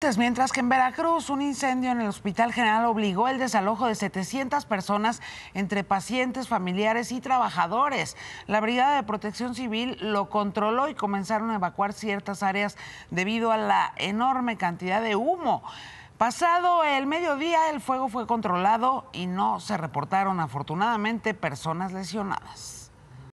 Pues mientras que en Veracruz un incendio en el Hospital General obligó el desalojo de 700 personas entre pacientes, familiares y trabajadores. La Brigada de Protección Civil lo controló y comenzaron a evacuar ciertas áreas debido a la enorme cantidad de humo. Pasado el mediodía el fuego fue controlado y no se reportaron afortunadamente personas lesionadas.